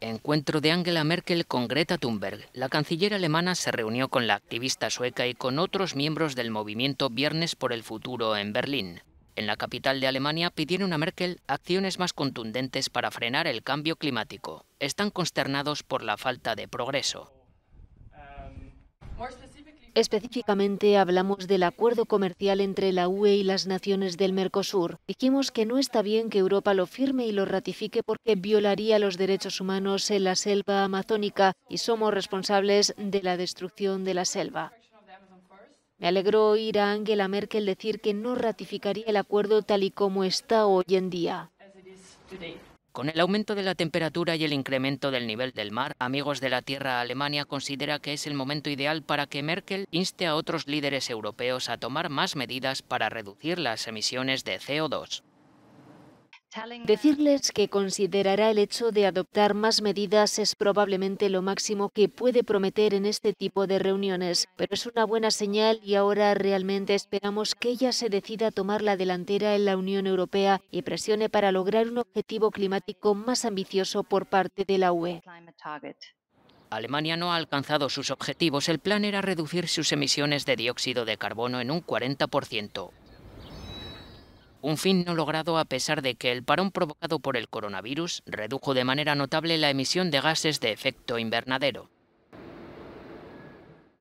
Encuentro de Angela Merkel con Greta Thunberg. La canciller alemana se reunió con la activista sueca y con otros miembros del movimiento Viernes por el Futuro en Berlín. En la capital de Alemania pidieron a Merkel acciones más contundentes para frenar el cambio climático. Están consternados por la falta de progreso. Específicamente hablamos del acuerdo comercial entre la UE y las naciones del Mercosur. Dijimos que no está bien que Europa lo firme y lo ratifique porque violaría los derechos humanos en la selva amazónica y somos responsables de la destrucción de la selva. Me alegró oír a Angela Merkel decir que no ratificaría el acuerdo tal y como está hoy en día. Con el aumento de la temperatura y el incremento del nivel del mar, amigos de la tierra Alemania considera que es el momento ideal para que Merkel inste a otros líderes europeos a tomar más medidas para reducir las emisiones de CO2. Decirles que considerará el hecho de adoptar más medidas es probablemente lo máximo que puede prometer en este tipo de reuniones, pero es una buena señal y ahora realmente esperamos que ella se decida a tomar la delantera en la Unión Europea y presione para lograr un objetivo climático más ambicioso por parte de la UE. Alemania no ha alcanzado sus objetivos. El plan era reducir sus emisiones de dióxido de carbono en un 40% un fin no logrado a pesar de que el parón provocado por el coronavirus redujo de manera notable la emisión de gases de efecto invernadero.